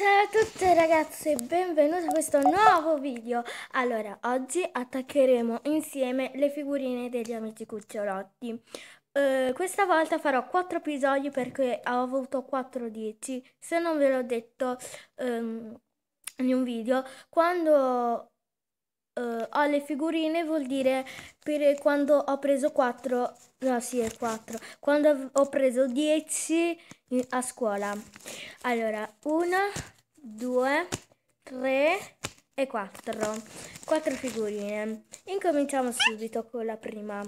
Ciao a tutti ragazzi e benvenuti a questo nuovo video! Allora, oggi attaccheremo insieme le figurine degli amici cucciolotti. Eh, questa volta farò 4 episodi perché ho avuto 4-10, se non ve l'ho detto ehm, in un video, quando eh, ho le figurine vuol dire per quando ho preso 4, no sì è 4, quando ho preso 10 a scuola. Allora, una, due, tre e quattro. Quattro figurine. Incominciamo subito con la prima.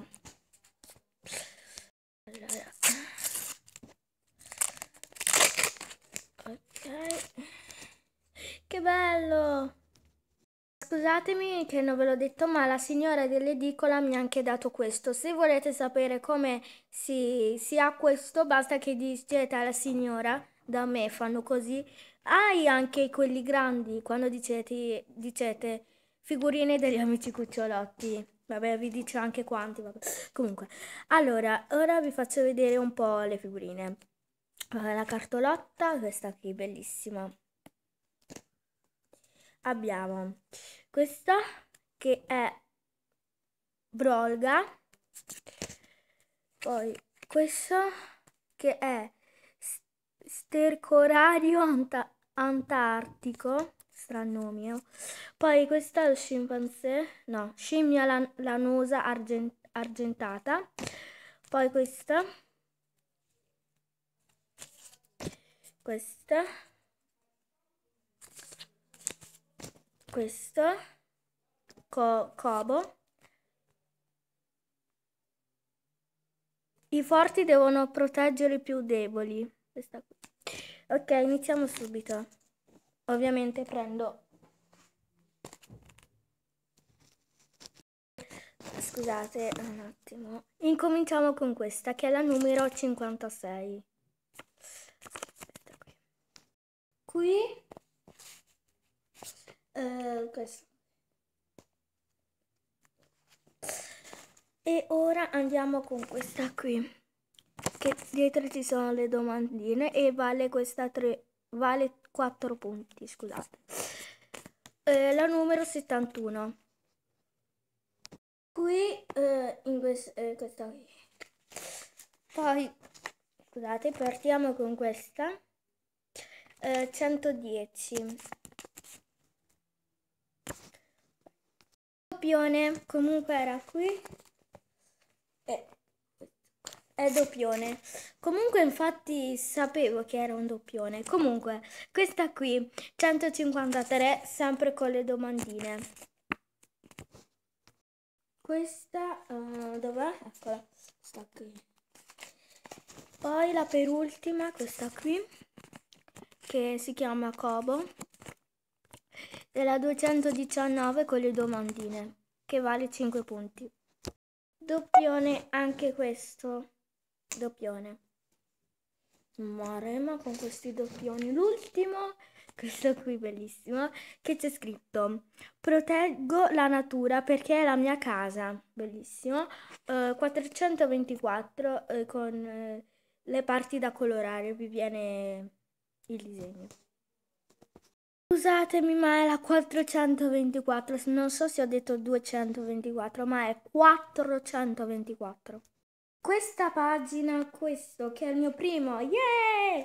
Scusatemi che non ve l'ho detto, ma la signora dell'edicola mi ha anche dato questo. Se volete sapere come si, si ha questo, basta che dicete alla signora, da me fanno così. Hai ah, anche quelli grandi, quando dicete, dicete figurine degli amici cucciolotti. Vabbè, vi dice anche quanti. Vabbè. Comunque, allora, ora vi faccio vedere un po' le figurine. La cartolotta, questa qui, bellissima abbiamo questo che è Brolga, poi questo che è Stercorario Anta Antartico, strannomio, eh. poi questo è lo scimpanzé, no, scimmia lan lanosa argent argentata, poi questa, questa, questo, co Cobo. I forti devono proteggere i più deboli. Ok, iniziamo subito. Ovviamente prendo... Scusate un attimo. Incominciamo con questa, che è la numero 56. Qui eh, questo. E ora andiamo con questa qui. Che dietro ci sono le domandine e vale questa 3 vale 4 punti, scusate. Eh, la numero 71. Qui eh, in quest eh, questa qui. Poi scusate, partiamo con questa 110 eh, doppione. Comunque era qui. Eh, è doppione. Comunque infatti sapevo che era un doppione. Comunque questa qui 153 sempre con le domandine. Questa uh, dov'è? Eccola. Sta qui. Poi la perultima, questa qui che si chiama Cobo della 219 con le domandine, che vale 5 punti. Doppione anche questo. Doppione. Marema con questi doppioni. L'ultimo, questo qui bellissimo, che c'è scritto Proteggo la natura perché è la mia casa. Bellissimo. Eh, 424 eh, con eh, le parti da colorare. Vi viene il disegno. Scusatemi, ma è la 424, non so se ho detto 224, ma è 424. Questa pagina, questo che è il mio primo, yeah!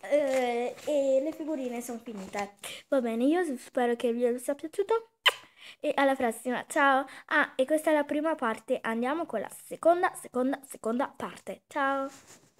Eh, e le figurine sono finite. Va bene, io spero che vi sia piaciuto e alla prossima, ciao! Ah, e questa è la prima parte, andiamo con la seconda, seconda, seconda parte, ciao!